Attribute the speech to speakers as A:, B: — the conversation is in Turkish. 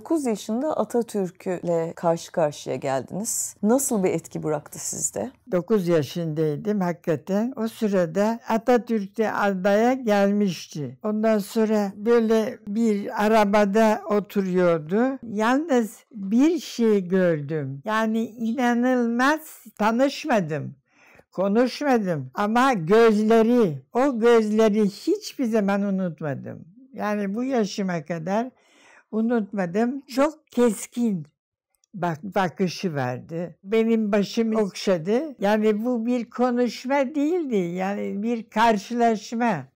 A: 9 yaşında Atatürk'le karşı karşıya geldiniz. Nasıl bir etki bıraktı
B: sizde? 9 yaşındaydım hakikaten. O sırada Atatürk de adaya gelmişti. Ondan sonra böyle bir arabada oturuyordu. Yalnız bir şey gördüm. Yani inanılmaz tanışmadım konuşmadım ama gözleri, o gözleri hiçbir zaman unutmadım. Yani bu yaşıma kadar unutmadım. Çok keskin bak bakışı verdi. Benim başım okşadı. Yani bu bir konuşma değildi. Yani bir karşılaşma.